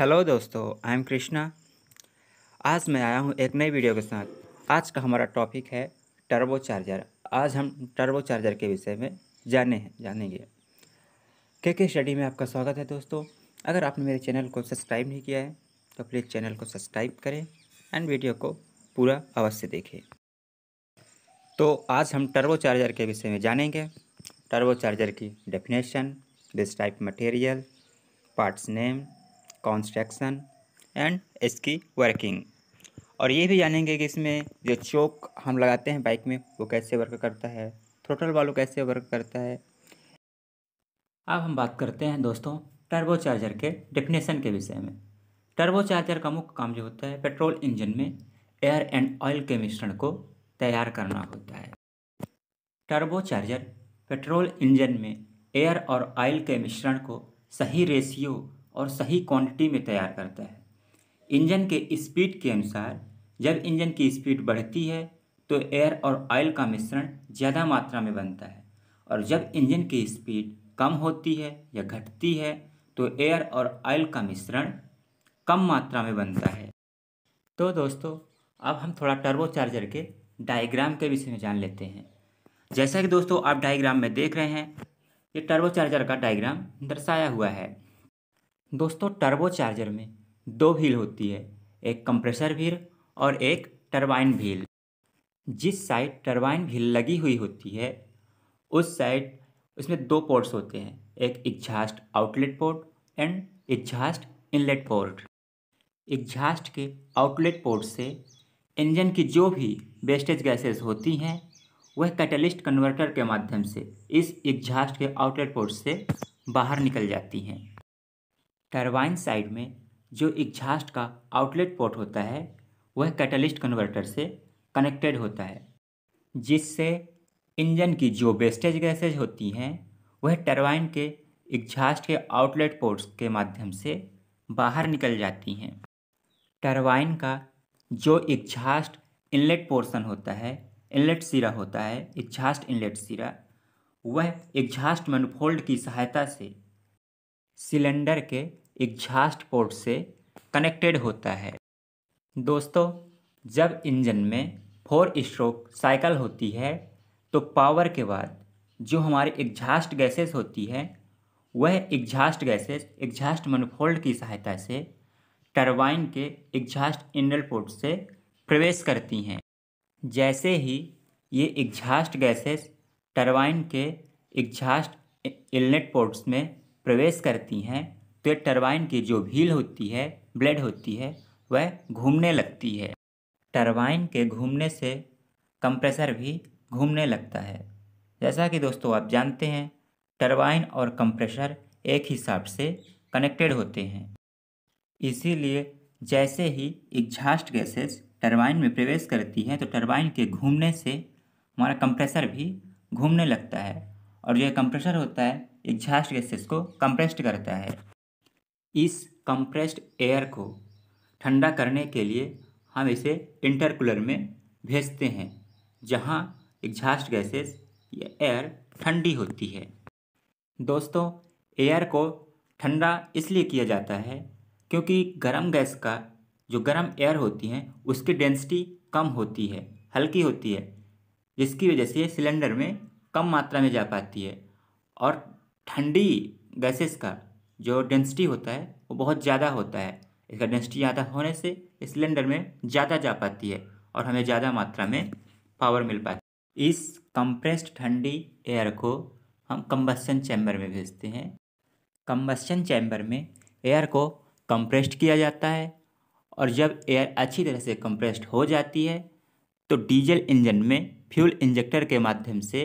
hello दोस्तों I am Krishna आज मैं आया हूँ एक नई वीडियो के साथ आज का हमारा टॉपिक है टर्बो चार्जर आज हम टर्बो चार्जर के विषय में जाने हैं जानेंगे के के स्टडी में आपका स्वागत है दोस्तों अगर आपने मेरे चैनल को सब्सक्राइब नहीं किया है तो प्लीज़ चैनल को सब्सक्राइब करें एंड वीडियो को पूरा अवश्य देखें तो आज हम टर्बो चार्जर के विषय में जानेंगे टर्बो चार्जर की definition this type material parts name construction and इसकी वर्किंग और ये भी जानेंगे कि इसमें जो चौक हम लगाते हैं बाइक में वो कैसे वर्क करता है थ्रोटल वालों कैसे वर्क करता है अब हम बात करते हैं दोस्तों टर्बो चार्जर के डेफिनेशन के विषय में टर्बो चार्जर का मुख्य काम जो होता है पेट्रोल इंजन में एयर एंड ऑयल के मिश्रण को तैयार करना होता है टर्बो चार्जर पेट्रोल इंजन में एयर और ऑयल के मिश्रण को सही रेशियो और सही क्वांटिटी में तैयार करता है इंजन के स्पीड के अनुसार जब इंजन की स्पीड बढ़ती है तो एयर और ऑयल का मिश्रण ज़्यादा मात्रा में बनता है और जब इंजन की स्पीड कम होती है या घटती है तो एयर और ऑयल का मिश्रण कम मात्रा में बनता है तो दोस्तों अब हम थोड़ा टर्बो चार्जर के डायग्राम के विषय में जान लेते हैं जैसा कि दोस्तों आप डायग्राम में देख रहे हैं ये टर्बो चार्जर का डायग्राम दर्शाया हुआ है दोस्तों टर्बो चार्जर में दो व्हील होती है एक कंप्रेसर व्हील और एक टरबाइन व्हील जिस साइड टरबाइन व्हील लगी हुई होती है उस साइड उसमें दो पोर्ट्स होते हैं एक exhaust outlet port and exhaust inlet port exhaust के आउटलेट पोर्ट से इंजन की जो भी वेस्टेज गैसेस होती हैं वह कैटलिस्ट कन्वर्टर के माध्यम से इस एग्जास्ट के आउटलेट पोर्ट से बाहर निकल जाती हैं टरबाइन साइड में जो एग्जास्ट का आउटलेट पोर्ट होता है वह कैटलिस्ट कन्वर्टर से कनेक्टेड होता है जिससे इंजन की जो वेस्टेज गैसेज होती हैं वह टरबाइन के एग्जास्ट के आउटलेट पोर्ट्स के माध्यम से बाहर निकल जाती हैं टरबाइन का जो एग्जास्ट इनलेट पोर्शन होता है इनलेट सिरा होता है एग्जास्ट इनलेट सिरा वह एग्जास्ट मैनफोल्ड की सहायता से सिलेंडर के एग्जास्ट पोर्ट से कनेक्टेड होता है दोस्तों जब इंजन में फोर स्ट्रोक साइकिल होती है तो पावर के बाद जो हमारे एग्जास्ट गैसेस होती है वह एग्जास्ट गैसेस एग्जास्ट मनफोल्ड की सहायता से टरबाइन के एग्जास्ट इंडल पोर्ट से प्रवेश करती हैं जैसे ही ये एग्जास्ट गैसेस टरबाइन के एग्जास्ट इलनेट पोर्ट्स में प्रवेश करती हैं तो टरबाइन की जो व्हील होती है ब्लेड होती है वह घूमने लगती है टरबाइन के घूमने से कंप्रेसर भी घूमने लगता है जैसा कि दोस्तों आप जानते हैं टरबाइन और कंप्रेसर एक हिसाब से कनेक्टेड होते हैं इसीलिए जैसे ही एग्जास्ट गैसेस टरबाइन में प्रवेश करती हैं तो टरबाइन के घूमने से हमारा कंप्रेसर भी घूमने लगता है और जो कंप्रेसर होता है एग्जास्ट गैसेस को कंप्रेस्ड करता है इस कंप्रेस्ड एयर को ठंडा करने के लिए हम इसे इंटरकूलर में भेजते हैं जहाँ एग्जास्ट गैसेस या एयर ठंडी होती है दोस्तों एयर को ठंडा इसलिए किया जाता है क्योंकि गर्म गैस का जो गर्म एयर होती हैं उसकी डेंसिटी कम होती है हल्की होती है जिसकी वजह से सिलेंडर में कम मात्रा में जा पाती है और ठंडी गैसेस का जो डेंसिटी होता है वो बहुत ज़्यादा होता है इसका डेंसिटी ज़्यादा होने से सिलेंडर में ज़्यादा जा पाती है और हमें ज़्यादा मात्रा में पावर मिल पाती है इस कंप्रेस्ड ठंडी एयर को हम कम्बसन चैम्बर में भेजते हैं कम्बसन चैम्बर में एयर को कंप्रेस्ड किया जाता है और जब एयर अच्छी तरह से कंप्रेस्ड हो जाती है तो डीजल इंजन में फ्यूल इंजेक्टर के माध्यम से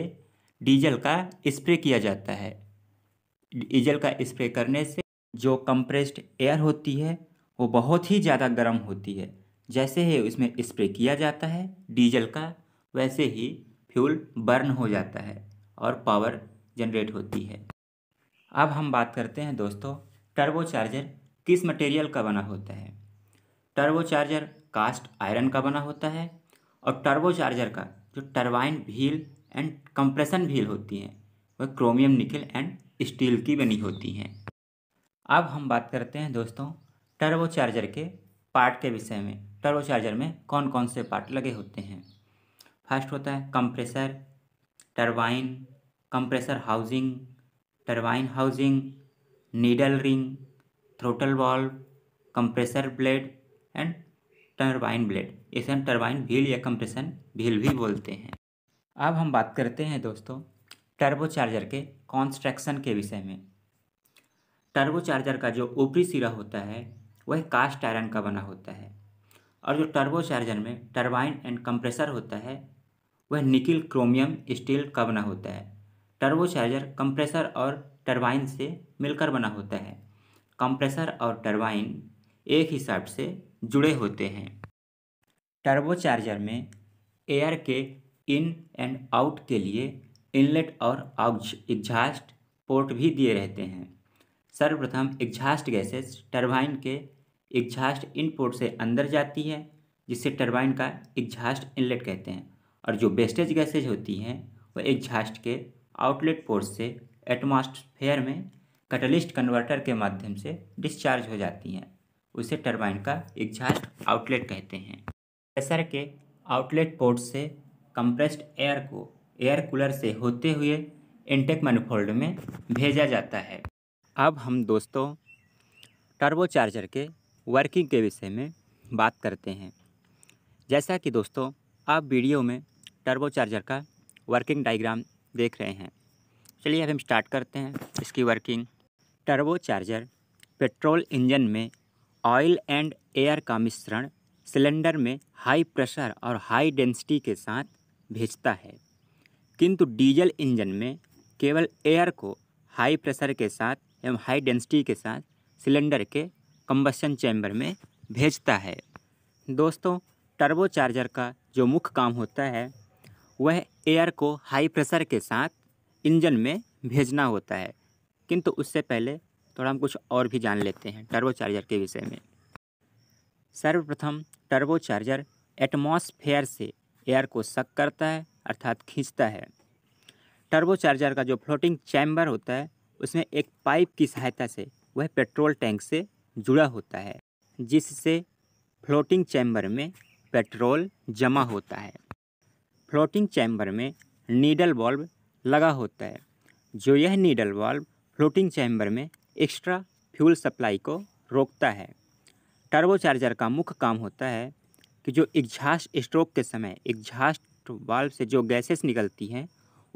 डीजल का स्प्रे किया जाता है डीजल का स्प्रे करने से जो कंप्रेस्ड एयर होती है वो बहुत ही ज़्यादा गर्म होती है जैसे ही उसमें स्प्रे किया जाता है डीजल का वैसे ही फ्यूल बर्न हो जाता है और पावर जनरेट होती है अब हम बात करते हैं दोस्तों टर्बो चार्जर किस मटेरियल का बना होता है टर्बो चार्जर कास्ट आयरन का बना होता है और टर्बो चार्जर का जो turbine wheel and compression wheel होती हैं वह क्रोमियम निकल एंड स्टील की बनी होती हैं अब हम बात करते हैं दोस्तों टर्बो चार्जर के पार्ट के विषय में टर्बो चार्जर में कौन कौन से पार्ट लगे होते हैं फर्स्ट होता है compressor turbine compressor housing turbine housing needle ring throttle valve compressor blade and turbine blade इसे हम टरबाइन व्हील या कंप्रेशन व्हील भी बोलते हैं अब हम बात करते हैं दोस्तों टर्बो चार्जर के कॉन्स्ट्रक्शन के विषय में टर्बो चार्जर का जो ऊपरी सिरा होता है वह कास्ट आयरन का बना होता है और जो टर्बो चार्जर में टर्बाइन एंड कंप्रेसर होता है वह निकिल क्रोमियम स्टील का बना होता है टर्बो चार्जर कंप्रेसर और टर्बाइन से मिलकर बना होता है कंप्रेसर और टर्बाइन एक ही से जुड़े होते हैं टर्बो चार्जर में एयर के इन एंड आउट के लिए इनलेट और एग्जास्ट पोर्ट भी दिए रहते हैं सर्वप्रथम एग्जास्ट गैसेस टरबाइन के एग्जास्ट इन पोर्ट से अंदर जाती है जिसे टरबाइन का एग्जास्ट इनलेट कहते हैं और जो वेस्टेज गैसेज होती हैं वह एग्जास्ट के आउटलेट पोर्ट से एटमॉस्फेयर में कटलिस्ट कन्वर्टर के माध्यम से डिस्चार्ज हो जाती हैं उसे टरबाइन का एग्जास्ट आउटलेट कहते हैं प्रेशर के आउटलेट पोर्ट से कंप्रेस्ड एयर को एयर कूलर से होते हुए इंटेक मैनिफोल्ड में भेजा जाता है अब हम दोस्तों टर्बोचार्जर के वर्किंग के विषय में बात करते हैं जैसा कि दोस्तों आप वीडियो में टर्बोचार्जर का वर्किंग डायग्राम देख रहे हैं चलिए अब हम स्टार्ट करते हैं इसकी वर्किंग टर्बोचार्जर पेट्रोल इंजन में ऑयल एंड एयर का मिश्रण सिलेंडर में हाई प्रेशर और हाई डेंसिटी के साथ भेजता है किंतु डीजल इंजन में केवल एयर को हाई प्रेशर के साथ एवं हाई डेंसिटी के साथ सिलेंडर के कंबशन चैम्बर में भेजता है दोस्तों टर्बो चार्जर का जो मुख्य काम होता है वह एयर को हाई प्रेशर के साथ इंजन में भेजना होता है किंतु उससे पहले थोड़ा हम कुछ और भी जान लेते हैं टर्बो चार्जर के विषय में सर्वप्रथम टर्बो चार्जर एटमॉस्फेयर से एयर को सक करता है अर्थात खींचता है टर्बोचार्जर का जो फ्लोटिंग चैम्बर होता है उसमें एक पाइप की सहायता से वह पेट्रोल टैंक से जुड़ा होता है जिससे फ्लोटिंग चैम्बर में पेट्रोल जमा होता है फ्लोटिंग चैम्बर में नीडल बल्ब लगा होता है जो यह नीडल बल्ब फ्लोटिंग चैम्बर में एक्स्ट्रा फ्यूल सप्लाई को रोकता है टर्बोचार्जर का मुख्य काम होता है कि जो एग्जास्ट स्ट्रोक के समय एग्जास्ट वाल्व से जो गैसेस निकलती हैं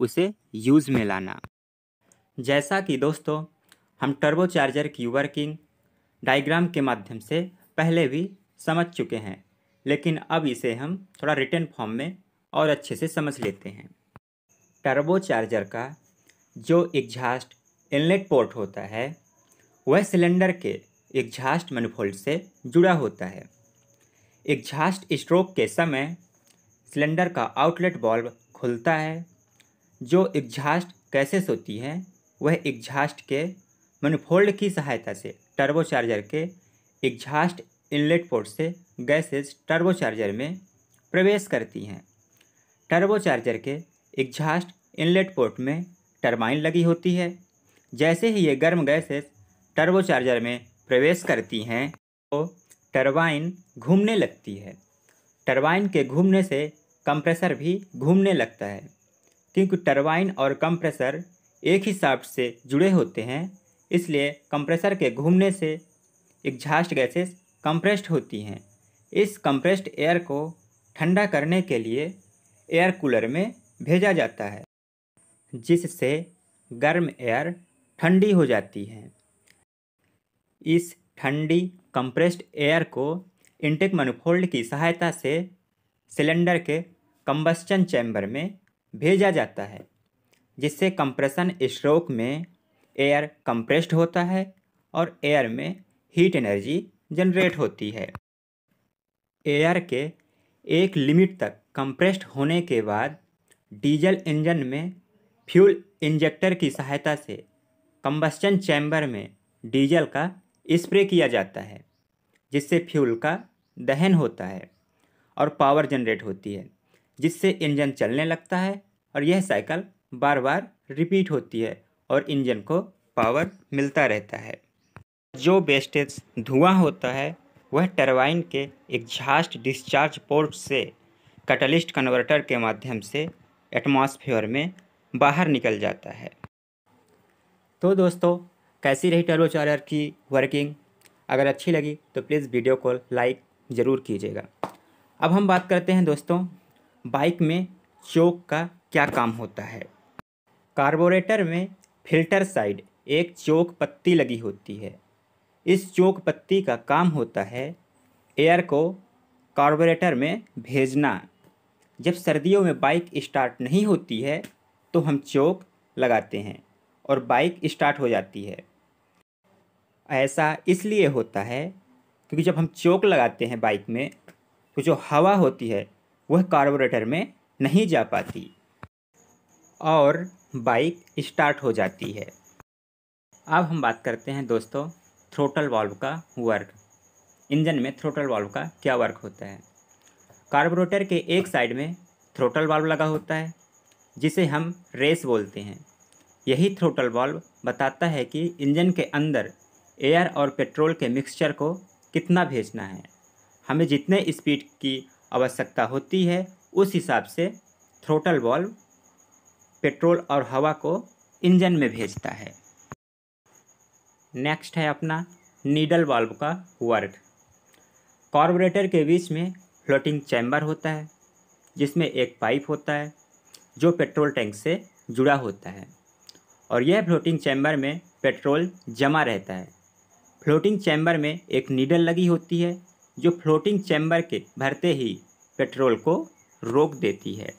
उसे यूज़ में लाना जैसा कि दोस्तों हम टर्बो चार्जर की वर्किंग डायग्राम के माध्यम से पहले भी समझ चुके हैं लेकिन अब इसे हम थोड़ा रिटर्न फॉर्म में और अच्छे से समझ लेते हैं टर्बो चार्जर का जो एग्जास्ट इनलेट पोर्ट होता है वह सिलेंडर के एग्जास्ट मैनफोल्ड से जुड़ा होता है एग्जास्ट स्ट्रोक के समय सिलेंडर का आउटलेट बॉल्ब खुलता है जो एग्जास्ट कैसेस होती है वह एग्जास्ट के मनफोल्ड की सहायता से टर्बोचार्जर के एग्जास्ट इनलेट पोर्ट से गैसेज टर्बोचार्जर में प्रवेश करती हैं टर्बोचार्जर के एग्जास्ट इनलेट पोर्ट में टर्माइन लगी होती है जैसे ही ये गर्म गैसेस टर्बोचार्जर में प्रवेश करती हैं तो टरबाइन घूमने लगती है टरबाइन के घूमने से कंप्रेसर भी घूमने लगता है क्योंकि टरबाइन और कंप्रेसर एक ही शाफ्ट से जुड़े होते हैं इसलिए कंप्रेसर के घूमने से एग्जास्ट गैसेस कंप्रेस्ड होती हैं इस कंप्रेस्ड एयर को ठंडा करने के लिए एयर कूलर में भेजा जाता है जिससे गर्म एयर ठंडी हो जाती है इस ठंडी कंप्रेस्ड एयर को इंटेक मनुफोल्ड की सहायता से सिलेंडर के कंबस्चन चैम्बर में भेजा जाता है जिससे कंप्रेशन स्ट्रोक में एयर कंप्रेस्ड होता है और एयर में हीट एनर्जी जनरेट होती है एयर के एक लिमिट तक कंप्रेस्ड होने के बाद डीजल इंजन में फ्यूल इंजेक्टर की सहायता से कंबस्चन चैम्बर में डीजल का स्प्रे किया जाता है जिससे फ्यूल का दहन होता है और पावर जनरेट होती है जिससे इंजन चलने लगता है और यह साइकिल बार बार रिपीट होती है और इंजन को पावर मिलता रहता है जो बेस्टेज धुआं होता है वह टरबाइन के एग्जास्ट डिस्चार्ज पोर्ट से कटलिस्ट कन्वर्टर के माध्यम से एटमॉस्फेयर में बाहर निकल जाता है तो दोस्तों कैसी रही टर्बो चार्जर की वर्किंग अगर अच्छी लगी तो प्लीज़ वीडियो को लाइक ज़रूर कीजिएगा अब हम बात करते हैं दोस्तों बाइक में चोक का क्या काम होता है कार्बोरेटर में फिल्टर साइड एक चोक पत्ती लगी होती है इस चोक पत्ती का काम होता है एयर को कार्बोरेटर में भेजना जब सर्दियों में बाइक स्टार्ट नहीं होती है तो हम चोक लगाते हैं और बाइक स्टार्ट हो जाती है ऐसा इसलिए होता है क्योंकि जब हम चोक लगाते हैं बाइक में तो जो हवा होती है वह कार्बोरेटर में नहीं जा पाती और बाइक स्टार्ट हो जाती है अब हम बात करते हैं दोस्तों थ्रोटल वाल्व का वर्क इंजन में थ्रोटल वाल्व का क्या वर्क होता है कार्बोरेटर के एक साइड में थ्रोटल वाल्व लगा होता है जिसे हम रेस बोलते हैं यही थ्रोटल वाल्व बताता है कि इंजन के अंदर एयर और पेट्रोल के मिक्सचर को कितना भेजना है हमें जितने स्पीड की आवश्यकता होती है उस हिसाब से थ्रोटल वॉल्व पेट्रोल और हवा को इंजन में भेजता है नेक्स्ट है अपना नीडल वाल्व का वर्क कार्बोरेटर के बीच में फ्लोटिंग चैम्बर होता है जिसमें एक पाइप होता है जो पेट्रोल टैंक से जुड़ा होता है और यह फ्लोटिंग चैम्बर में पेट्रोल जमा रहता है फ्लोटिंग चैम्बर में एक नीडल लगी होती है जो फ्लोटिंग चैम्बर के भरते ही पेट्रोल को रोक देती है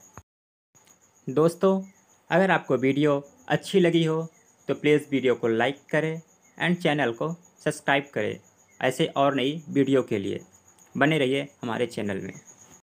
दोस्तों अगर आपको वीडियो अच्छी लगी हो तो प्लीज़ वीडियो को लाइक करें एंड चैनल को सब्सक्राइब करें ऐसे और नई वीडियो के लिए बने रहिए हमारे चैनल में